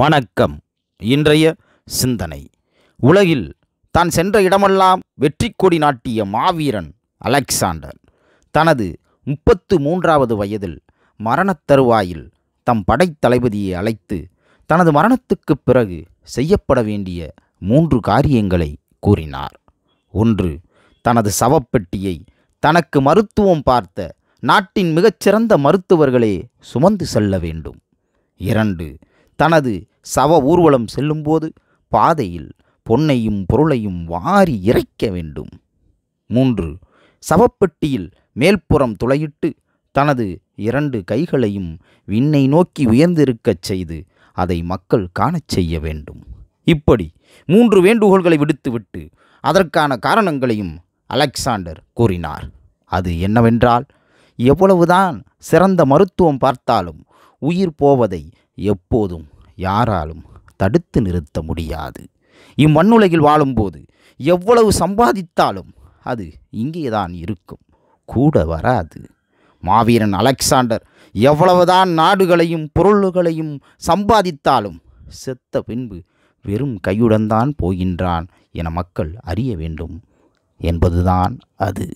வணக்கம் இன்றைய சிந்தனை உலகில் தான் சென்ற இடமெல்லாம் வெற்றி கொடி நாட்டிய மாவீரன் அலெக்சாண்டர் தனது முப்பத்து மூன்றாவது வயதில் மரணத் தருவாயில் தம் படைத்தளபதியை அழைத்து தனது மரணத்துக்குப் பிறகு செய்யப்பட வேண்டிய மூன்று காரியங்களை கூறினார் ஒன்று தனது சவப்பெட்டியை தனக்கு மருத்துவம் பார்த்த நாட்டின் மிகச்சிறந்த மருத்துவர்களே சுமந்து செல்ல வேண்டும் இரண்டு தனது சவ ஊர்வலம் செல்லும்போது பாதையில் பொன்னையும் பொருளையும் வாரி இறைக்க வேண்டும் மூன்று சவப்பெட்டியில் மேல்புறம் துளையிட்டு தனது இரண்டு கைகளையும் விண்ணை நோக்கி உயர்ந்திருக்கச் செய்து அதை மக்கள் காணச் செய்ய வேண்டும் இப்படி மூன்று வேண்டுகோள்களை விடுத்துவிட்டு அதற்கான காரணங்களையும் அலெக்சாண்டர் கூறினார் அது என்னவென்றால் எவ்வளவுதான் சிறந்த மருத்துவம் பார்த்தாலும் உயிர் போவதை எப்போதும் யாராலும் தடுத்து நிறுத்த முடியாது இம்மண்ணுலகில் வாழும்போது எவ்வளவு சம்பாதித்தாலும் அது இங்கே தான் இருக்கும் கூட வராது மாவீரன் அலெக்சாண்டர் எவ்வளவுதான் நாடுகளையும் பொருள்களையும் சம்பாதித்தாலும் செத்த பின்பு வெறும் கையுடன் தான் போகின்றான் என மக்கள் அறிய வேண்டும் என்பதுதான் அது